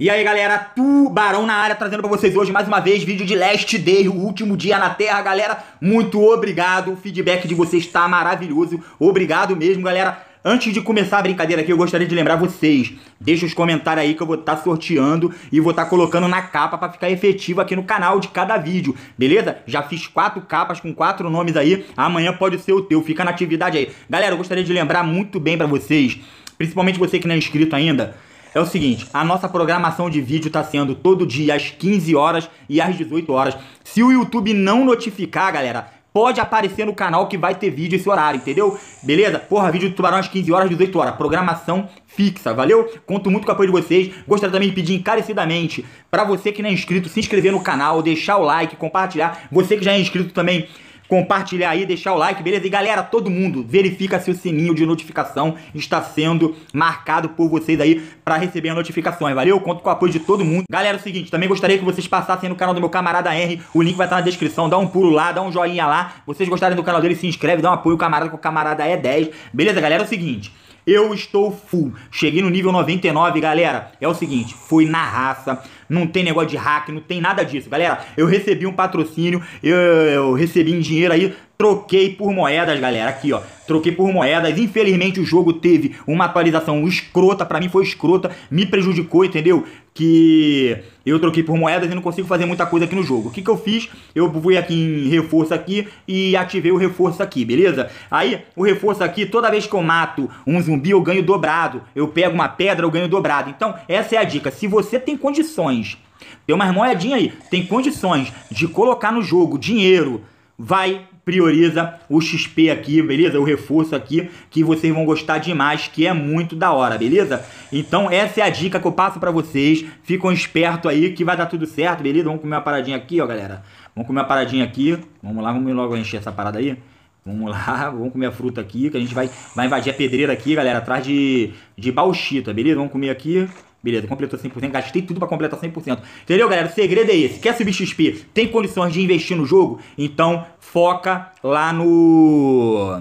E aí galera, Tubarão na área, trazendo pra vocês hoje mais uma vez vídeo de Last Day, o último dia na Terra, galera, muito obrigado, o feedback de vocês tá maravilhoso, obrigado mesmo galera. Antes de começar a brincadeira aqui, eu gostaria de lembrar vocês, deixa os comentários aí que eu vou estar tá sorteando e vou estar tá colocando na capa para ficar efetivo aqui no canal de cada vídeo, beleza? Já fiz quatro capas com quatro nomes aí, amanhã pode ser o teu, fica na atividade aí. Galera, eu gostaria de lembrar muito bem para vocês, principalmente você que não é inscrito ainda, é o seguinte, a nossa programação de vídeo está sendo todo dia às 15 horas e às 18 horas. Se o YouTube não notificar, galera, pode aparecer no canal que vai ter vídeo esse horário, entendeu? Beleza? Porra, vídeo do Tubarão às 15 horas, 18 horas. Programação fixa, valeu? Conto muito com o apoio de vocês. Gostaria também de pedir encarecidamente para você que não é inscrito, se inscrever no canal, deixar o like, compartilhar. Você que já é inscrito também, compartilhar aí, deixar o like, beleza? E galera, todo mundo, verifica se o sininho de notificação está sendo marcado por vocês aí para receber as notificações, valeu? Conto com o apoio de todo mundo. Galera, é o seguinte, também gostaria que vocês passassem no canal do meu camarada R, o link vai estar na descrição, dá um pulo lá, dá um joinha lá. Vocês gostarem do canal dele, se inscreve, dá um apoio, camarada, que o camarada é 10. Beleza, galera, é o seguinte... Eu estou full. Cheguei no nível 99, galera. É o seguinte, fui na raça. Não tem negócio de hack, não tem nada disso, galera. Eu recebi um patrocínio, eu, eu recebi em dinheiro aí Troquei por moedas, galera. Aqui, ó. Troquei por moedas. Infelizmente, o jogo teve uma atualização escrota. Pra mim foi escrota. Me prejudicou, entendeu? Que eu troquei por moedas e não consigo fazer muita coisa aqui no jogo. O que, que eu fiz? Eu fui aqui em reforço aqui e ativei o reforço aqui, beleza? Aí, o reforço aqui, toda vez que eu mato um zumbi, eu ganho dobrado. Eu pego uma pedra, eu ganho dobrado. Então, essa é a dica. Se você tem condições, tem umas moedinhas aí, tem condições de colocar no jogo dinheiro, vai prioriza o XP aqui, beleza? O reforço aqui, que vocês vão gostar demais, que é muito da hora, beleza? Então essa é a dica que eu passo para vocês. Ficam esperto aí que vai dar tudo certo, beleza? Vamos comer uma paradinha aqui, ó, galera. Vamos comer uma paradinha aqui. Vamos lá, vamos logo encher essa parada aí. Vamos lá, vamos comer a fruta aqui, que a gente vai, vai invadir a pedreira aqui, galera, atrás de, de bauxita, beleza? Vamos comer aqui. Beleza, completou 100%, gastei tudo para completar 100%. Entendeu, galera? O segredo é esse. Quer subir XP? Tem condições de investir no jogo? Então foca lá no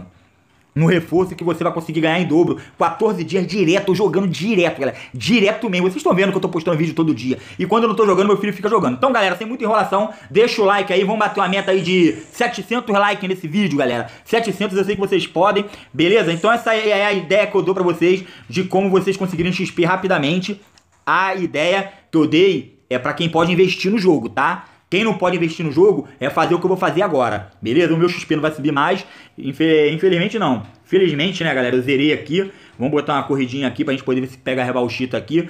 no reforço que você vai conseguir ganhar em dobro. 14 dias direto, jogando direto, galera. Direto mesmo. Vocês estão vendo que eu tô postando vídeo todo dia. E quando eu não tô jogando, meu filho fica jogando. Então, galera, sem muita enrolação, deixa o like aí. Vamos bater uma meta aí de 700 likes nesse vídeo, galera. 700 eu sei que vocês podem, beleza? Então essa é a ideia que eu dou pra vocês de como vocês conseguirem XP rapidamente. A ideia que eu dei é pra quem pode investir no jogo, tá? Quem não pode investir no jogo é fazer o que eu vou fazer agora, beleza? O meu XP não vai subir mais, infelizmente não. Felizmente, né, galera, eu zerei aqui. Vamos botar uma corridinha aqui pra gente poder ver se pega a rebalchita aqui.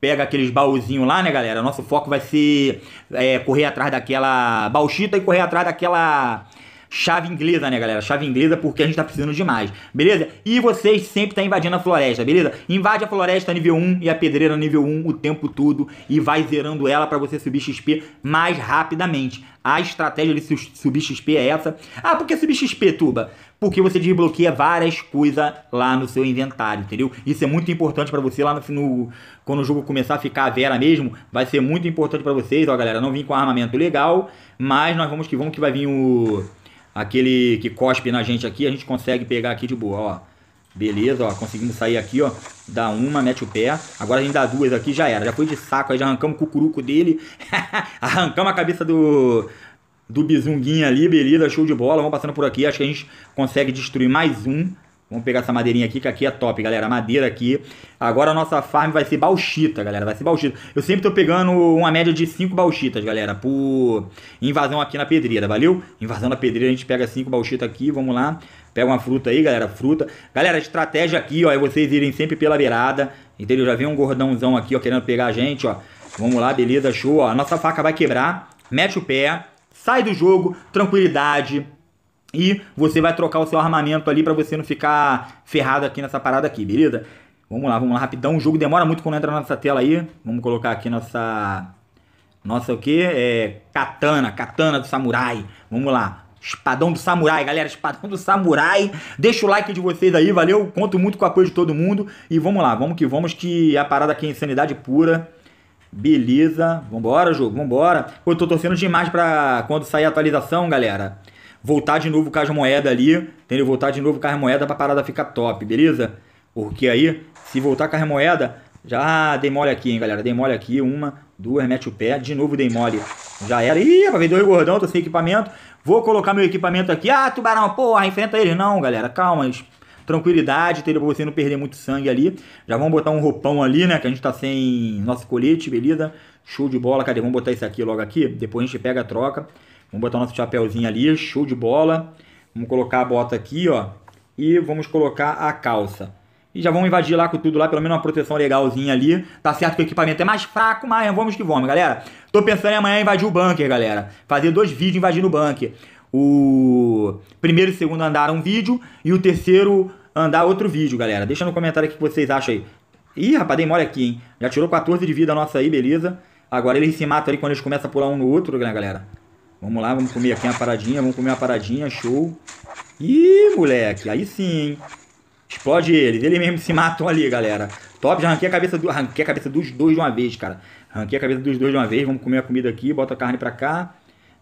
Pega aqueles baúzinhos lá, né, galera? Nosso foco vai ser é, correr atrás daquela bauxita e correr atrás daquela Chave inglesa, né, galera? Chave inglesa porque a gente tá precisando demais, beleza? E vocês sempre tá invadindo a floresta, beleza? Invade a floresta nível 1 e a pedreira nível 1 o tempo todo e vai zerando ela para você subir XP mais rapidamente. A estratégia de subir XP é essa. Ah, por que subir XP, Tuba? Porque você desbloqueia várias coisas lá no seu inventário, entendeu? Isso é muito importante para você lá no, no, Quando o jogo começar a ficar a vera mesmo, vai ser muito importante para vocês. Ó, galera, não vim com armamento legal, mas nós vamos que vamos que vai vir o aquele que cospe na gente aqui, a gente consegue pegar aqui de boa, ó. Beleza, ó, conseguimos sair aqui, ó, dá uma, mete o pé, agora a gente dá duas aqui, já era, já foi de saco, aí já arrancamos o cucuruco dele, arrancamos a cabeça do, do bizunguinho ali, beleza, show de bola, vamos passando por aqui, acho que a gente consegue destruir mais um, Vamos pegar essa madeirinha aqui, que aqui é top, galera. Madeira aqui. Agora a nossa farm vai ser bauxita, galera. Vai ser bauxita. Eu sempre tô pegando uma média de 5 bauxitas, galera, por invasão aqui na pedreira, valeu? Invasão na pedreira, a gente pega 5 bauxitas aqui, vamos lá. Pega uma fruta aí, galera, fruta. Galera, a estratégia aqui, ó, é vocês irem sempre pela beirada, entendeu? Já vem um gordãozão aqui, ó, querendo pegar a gente, ó. Vamos lá, beleza, show, ó. A nossa faca vai quebrar, mete o pé, sai do jogo, tranquilidade, e você vai trocar o seu armamento ali para você não ficar ferrado aqui nessa parada aqui, beleza? Vamos lá, vamos lá rapidão. O jogo demora muito quando entra na nossa tela aí. Vamos colocar aqui nossa... Nossa o que? É... Katana, katana do samurai. Vamos lá. Espadão do Samurai, galera, Espadão do Samurai. Deixa o like de vocês aí, valeu? Conto muito com o apoio de todo mundo. E vamos lá, vamos que vamos, que a parada aqui é insanidade pura. Beleza, vambora, jogo, vambora. Eu tô torcendo demais pra quando sair a atualização, galera voltar de novo o caixa moeda ali, entendeu? Voltar de novo o caixa moeda a parada ficar top, beleza? Porque aí, se voltar caixa moeda, já dei mole aqui, hein, galera. Dei mole aqui, uma, duas, mete o pé, de novo dei mole. Já era. Ih, pra vender o gordão, tô sem equipamento. Vou colocar meu equipamento aqui. Ah, tubarão, porra, enfrenta ele. Não, galera, calma, tranquilidade, entendeu? Pra você não perder muito sangue ali. Já vamos botar um roupão ali, né? Que a gente tá sem nosso colete, beleza? Show de bola, cadê? Vamos botar isso aqui logo aqui. Depois a gente pega a troca. Vamos botar nosso chapéuzinho ali, show de bola. Vamos colocar a bota aqui, ó. E vamos colocar a calça. E já vamos invadir lá com tudo lá, pelo menos uma proteção legalzinha ali. Tá certo que o equipamento é mais fraco, mas vamos que vamos, galera. Tô pensando em amanhã invadir o bunker, galera. Fazer dois vídeos invadindo o bunker. O primeiro e segundo andar um vídeo e o terceiro andar outro vídeo, galera. Deixa no comentário o que vocês acham aí. Ih, rapaz, dei mole aqui, hein? Já tirou 14 de vida nossa aí, beleza. Agora eles se matam ali quando eles começam a pular um no outro, né, galera? Vamos lá, vamos comer aqui uma paradinha, vamos comer uma paradinha, show. Ih, moleque, aí sim, Explode eles, eles mesmo se matam ali, galera. Top, já ranquei a cabeça, do, ranquei a cabeça dos dois de uma vez, cara. Ranquei a cabeça dos dois de uma vez, vamos comer a comida aqui, bota a carne pra cá.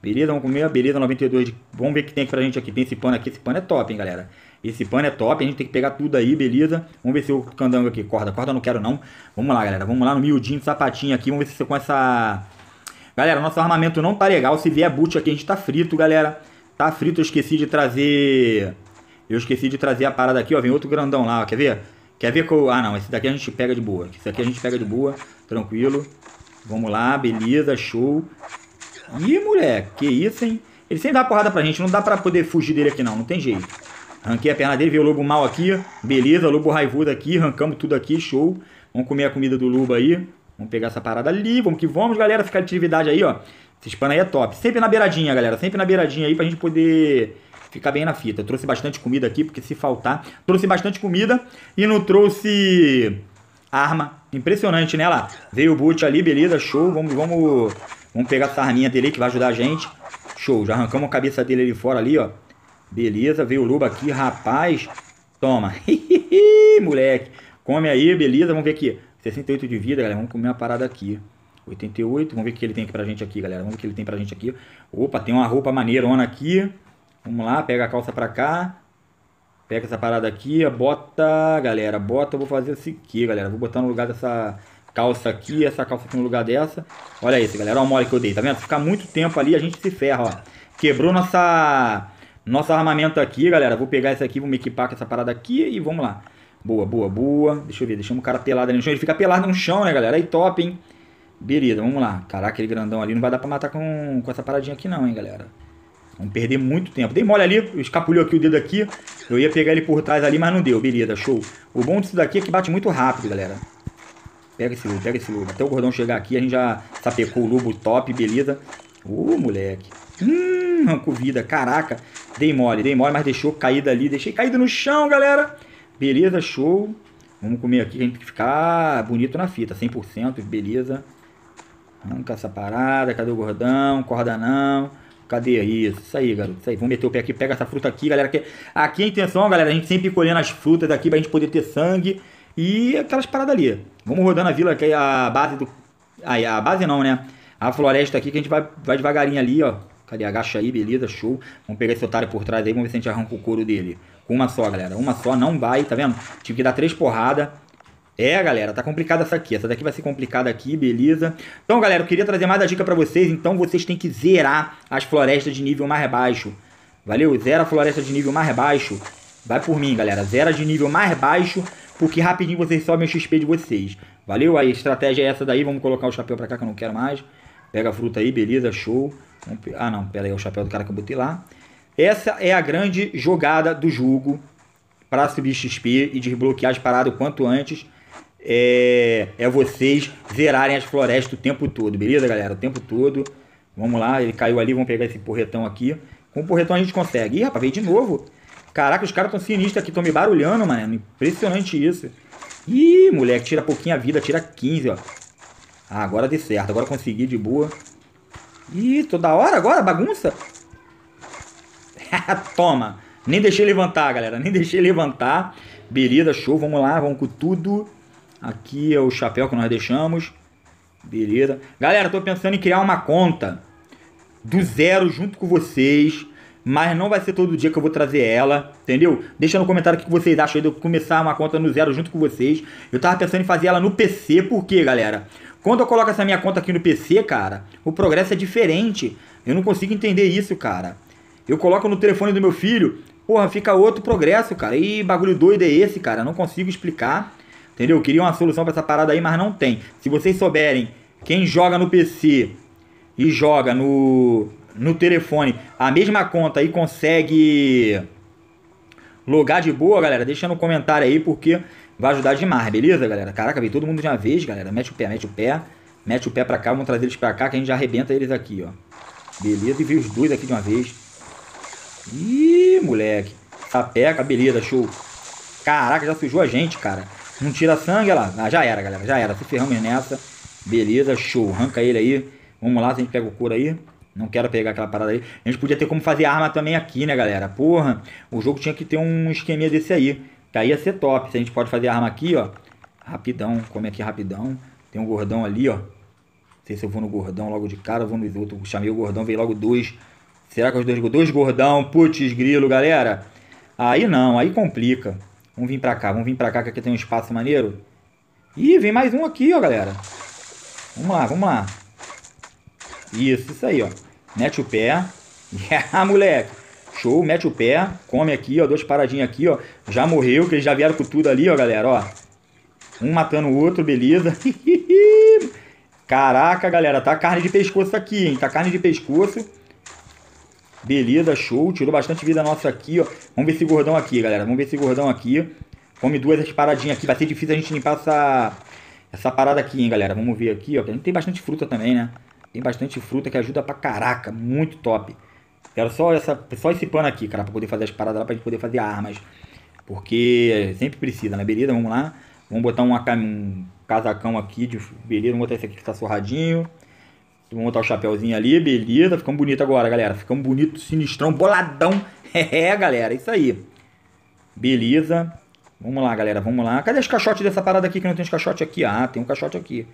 Beleza, vamos comer, beleza, 92. Vamos ver o que tem aqui pra gente aqui. Tem esse pano aqui, esse pano é top, hein, galera. Esse pano é top, a gente tem que pegar tudo aí, beleza. Vamos ver se o candango aqui, corda. Corda eu não quero não. Vamos lá, galera, vamos lá no miudinho, sapatinho aqui. Vamos ver se você com essa... Galera, nosso armamento não tá legal. Se vier boot aqui, a gente tá frito, galera. Tá frito, eu esqueci de trazer... Eu esqueci de trazer a parada aqui, ó. Vem outro grandão lá, ó. Quer ver? Quer ver que eu... Ah, não. Esse daqui a gente pega de boa. Esse daqui a gente pega de boa. Tranquilo. Vamos lá. Beleza. Show. Ih, moleque. Que isso, hein? Ele sempre dá porrada pra gente. Não dá pra poder fugir dele aqui, não. Não tem jeito. Ranquei a perna dele. Veio o lobo mal aqui. Beleza. Lobo raivudo aqui. Arrancamos tudo aqui. Show. Vamos comer a comida do lobo aí. Vamos pegar essa parada ali, vamos que vamos, galera. Fica a atividade aí, ó. Esse pano aí é top. Sempre na beiradinha, galera. Sempre na beiradinha aí pra gente poder ficar bem na fita. trouxe bastante comida aqui, porque se faltar... Trouxe bastante comida e não trouxe arma. Impressionante, né? Lá, veio o boot ali, beleza, show. Vamos, vamos, vamos pegar essa arminha dele que vai ajudar a gente. Show, já arrancamos a cabeça dele ali fora ali, ó. Beleza, veio o lobo aqui, rapaz. Toma. Moleque. Come aí, beleza. Vamos ver aqui. 68 de vida, galera. Vamos comer uma parada aqui. 88, vamos ver o que ele tem aqui pra gente aqui, galera. Vamos ver o que ele tem pra gente aqui. Opa, tem uma roupa maneirona aqui. Vamos lá, pega a calça pra cá. Pega essa parada aqui, bota, galera, bota, eu vou fazer assim aqui, galera. Vou botar no lugar dessa calça aqui, essa calça aqui no lugar dessa. Olha isso, galera, olha o mole que eu dei, tá vendo? Se ficar muito tempo ali, a gente se ferra, ó. Quebrou nossa, nosso armamento aqui, galera. Vou pegar esse aqui, vou me equipar com essa parada aqui e vamos lá. Boa, boa, boa. Deixa eu ver, deixamos o cara pelado ali no chão. Ele fica pelado no chão, né, galera? Aí top, hein? Beleza, vamos lá. Caraca, aquele grandão ali não vai dar pra matar com, com essa paradinha aqui não, hein, galera? Vamos perder muito tempo. Dei mole ali, escapulhou aqui o dedo aqui. Eu ia pegar ele por trás ali, mas não deu. Beleza, show. O bom disso daqui é que bate muito rápido, galera. Pega esse lobo, pega esse lobo. Até o gordão chegar aqui, a gente já sapecou o lobo top, beleza. Ô, uh, moleque. Hum, arrancou vida. Caraca. Dei mole, dei mole, mas deixou caída ali. Deixei caído no chão, galera. Beleza, show. Vamos comer aqui, a gente tem que ficar bonito na fita, 100%, beleza. Arranca essa parada, cadê o gordão? Corda não. Cadê isso? Isso aí, garoto. Isso aí. Vamos meter o pé aqui, pega essa fruta aqui, galera. Que... Aqui é a intenção, galera, a gente sempre colhendo as frutas aqui pra gente poder ter sangue e aquelas paradas ali. Vamos rodando a vila, que é a base do. Aí, a base não, né? A floresta aqui que a gente vai, vai devagarinho ali, ó. Cadê? Agacha aí, beleza, show. Vamos pegar esse otário por trás aí, vamos ver se a gente arranca o couro dele uma só, galera. Uma só não vai, tá vendo? Tive que dar três porradas. É, galera, tá complicada essa aqui. Essa daqui vai ser complicada aqui, beleza? Então, galera, eu queria trazer mais a dica pra vocês. Então, vocês têm que zerar as florestas de nível mais baixo. Valeu? Zera a floresta de nível mais baixo. Vai por mim, galera. Zera de nível mais baixo, porque rapidinho vocês sobem o XP de vocês. Valeu? A estratégia é essa daí. Vamos colocar o chapéu pra cá, que eu não quero mais. Pega a fruta aí, beleza, show. Ah, não, pera aí, é o chapéu do cara que eu botei lá. Essa é a grande jogada do jogo para subir XP e desbloquear as paradas o quanto antes. É, é vocês zerarem as florestas o tempo todo, beleza, galera? O tempo todo. Vamos lá, ele caiu ali, vamos pegar esse porretão aqui. Com o porretão a gente consegue. Ih, rapaz, veio de novo. Caraca, os caras tão sinistros aqui, tão me barulhando, mano. Impressionante isso. Ih, moleque, tira pouquinha vida, tira 15, ó. Ah, agora deu certo, agora consegui de boa. Ih, toda hora agora, bagunça. Toma! Nem deixei levantar, galera. Nem deixei levantar. Beleza, show. Vamos lá, vamos com tudo. Aqui é o chapéu que nós deixamos. Beleza. Galera, tô pensando em criar uma conta do zero junto com vocês. Mas não vai ser todo dia que eu vou trazer ela, entendeu? Deixa no comentário o que vocês acham de eu começar uma conta no zero junto com vocês. Eu tava pensando em fazer ela no PC, por quê, galera? Quando eu coloco essa minha conta aqui no PC, cara, o progresso é diferente. Eu não consigo entender isso, cara. Eu coloco no telefone do meu filho, porra, fica outro progresso, cara. E bagulho doido é esse, cara? Não consigo explicar. Entendeu? Eu queria uma solução para essa parada aí, mas não tem. Se vocês souberem quem joga no PC e joga no, no telefone a mesma conta e consegue logar de boa, galera, deixa no comentário aí porque vai ajudar demais, beleza, galera? Caraca, veio todo mundo de uma vez, galera. Mete o pé, mete o pé. Mete o pé pra cá, vamos trazer eles pra cá que a gente já arrebenta eles aqui, ó. Beleza, e veio os dois aqui de uma vez. Ih, moleque. pega, beleza, show. Caraca, já sujou a gente, cara. Não tira sangue, olha lá. Ah, já era, galera. Já era. Se ferramos nessa. Beleza, show. Arranca ele aí. Vamos lá, se a gente pega o couro aí. Não quero pegar aquela parada aí. A gente podia ter como fazer arma também aqui, né, galera? Porra, o jogo tinha que ter um esqueminha desse aí. Que aí ia ser top. Se a gente pode fazer arma aqui, ó. Rapidão, come aqui rapidão. Tem um gordão ali, ó. Não sei se eu vou no gordão logo de cara, vou nos outros. Chamei o gordão, veio logo dois. Será que os dois, dois gordão, putz, grilo, galera? Aí não, aí complica. Vamos vir pra cá, vamos vir pra cá que aqui tem um espaço maneiro. Ih, vem mais um aqui, ó, galera. Vamos lá, vamos lá. Isso, isso aí, ó. Mete o pé. Yeah, moleque. Show, mete o pé. Come aqui, ó. Dois paradinhas aqui, ó. Já morreu, que eles já vieram com tudo ali, ó, galera, ó. Um matando o outro, beleza. Caraca, galera, tá carne de pescoço aqui, hein? Tá carne de pescoço. Beleza, show. Tirou bastante vida nossa aqui, ó. Vamos ver esse gordão aqui, galera. Vamos ver esse gordão aqui. Come duas essas paradinhas aqui. Vai ser difícil a gente limpar essa, essa parada aqui, hein, galera. Vamos ver aqui, ó. a gente tem bastante fruta também, né? Tem bastante fruta que ajuda pra caraca. Muito top. Quero só, essa, só esse pano aqui, cara, pra poder fazer as paradas lá, pra gente poder fazer armas. Porque sempre precisa, né? Beleza, vamos lá. Vamos botar um, um casacão aqui, de, beleza. Vamos botar esse aqui que tá surradinho. Vamos botar o chapéuzinho ali, beleza. Ficamos bonito agora, galera. Ficamos bonito, sinistrão, boladão. É, galera, isso aí. Beleza. Vamos lá, galera, vamos lá. Cadê os caixotes dessa parada aqui que não tem os caixotes aqui? Ah, tem um caixote aqui.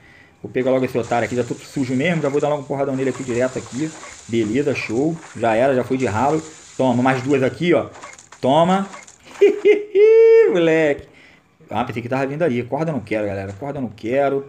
Vou pegar logo esse otário aqui, já tô sujo mesmo, já vou dar logo um porradão nele aqui direto aqui. Beleza, show. Já era, já foi de ralo. Toma, mais duas aqui, ó. Toma. Moleque. Ah, pensei que tava vindo ali. Corda não quero, galera. Corda não quero.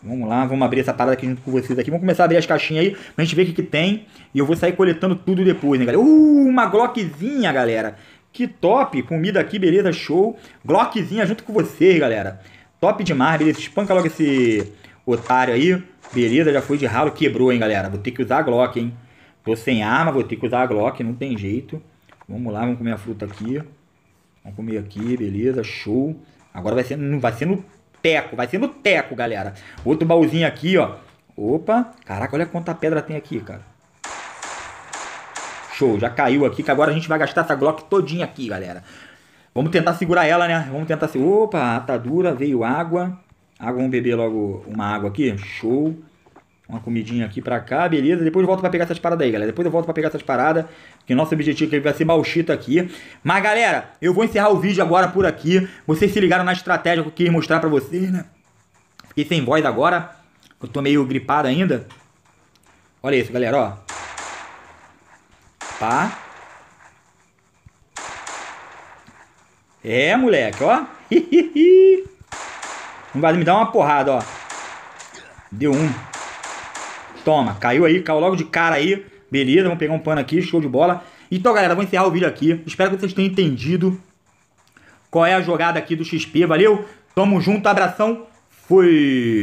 Vamos lá, vamos abrir essa parada aqui junto com vocês aqui. Vamos começar a abrir as caixinhas aí pra gente ver o que, que tem. E eu vou sair coletando tudo depois, né, galera? Uh, uma Glockzinha, galera. Que top! Comida aqui, beleza, show. Glockzinha junto com vocês, galera. Top demais, beleza? Espanca logo esse otário aí. Beleza, já foi de ralo, quebrou, hein, galera. Vou ter que usar a Glock, hein. Tô sem arma, vou ter que usar a Glock, não tem jeito. Vamos lá, vamos comer a fruta aqui. Vamos comer aqui, beleza, show. Agora vai ser, vai ser no teco. Vai ser no teco, galera. Outro baúzinho aqui, ó. Opa. Caraca, olha quanta pedra tem aqui, cara. Show, já caiu aqui, que agora a gente vai gastar essa Glock todinha aqui, galera. Vamos tentar segurar ela, né? Vamos tentar... Se... Opa, tá dura, veio água. Água, vamos beber logo uma água aqui. Show uma comidinha aqui pra cá, beleza. Depois eu volto pra pegar essas paradas aí, galera. Depois eu volto pra pegar essas paradas, que nosso objetivo aqui é vai ser malchita aqui. Mas, galera, eu vou encerrar o vídeo agora por aqui. Vocês se ligaram na estratégia que eu quis mostrar pra vocês, né? Fiquei sem voz agora. Eu tô meio gripado ainda. Olha isso, galera, ó. Pá. É, moleque, ó. Não vai me dar uma porrada, ó. Deu um. Toma, caiu aí, caiu logo de cara aí. Beleza, vamos pegar um pano aqui, show de bola. Então, galera, vou encerrar o vídeo aqui. Espero que vocês tenham entendido qual é a jogada aqui do XP, valeu? Tamo junto, abração, fui!